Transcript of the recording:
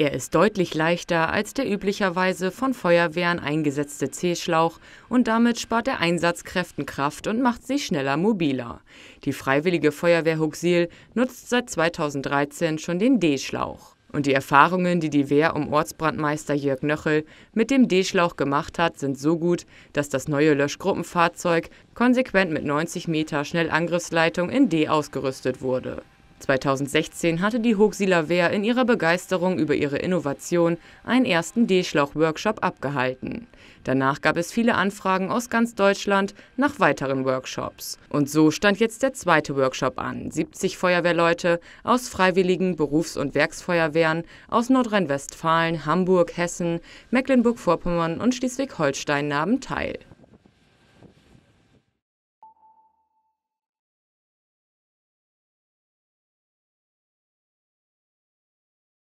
Er ist deutlich leichter als der üblicherweise von Feuerwehren eingesetzte C-Schlauch und damit spart er Einsatzkräften Kraft und macht sie schneller mobiler. Die Freiwillige Feuerwehr Huxil nutzt seit 2013 schon den D-Schlauch. Und die Erfahrungen, die die Wehr um Ortsbrandmeister Jörg Nöchel mit dem D-Schlauch gemacht hat, sind so gut, dass das neue Löschgruppenfahrzeug konsequent mit 90 Meter Schnellangriffsleitung in D ausgerüstet wurde. 2016 hatte die Hochsieler Wehr in ihrer Begeisterung über ihre Innovation einen ersten D-Schlauch-Workshop abgehalten. Danach gab es viele Anfragen aus ganz Deutschland nach weiteren Workshops. Und so stand jetzt der zweite Workshop an. 70 Feuerwehrleute aus freiwilligen Berufs- und Werksfeuerwehren aus Nordrhein-Westfalen, Hamburg, Hessen, Mecklenburg-Vorpommern und Schleswig-Holstein nahmen teil.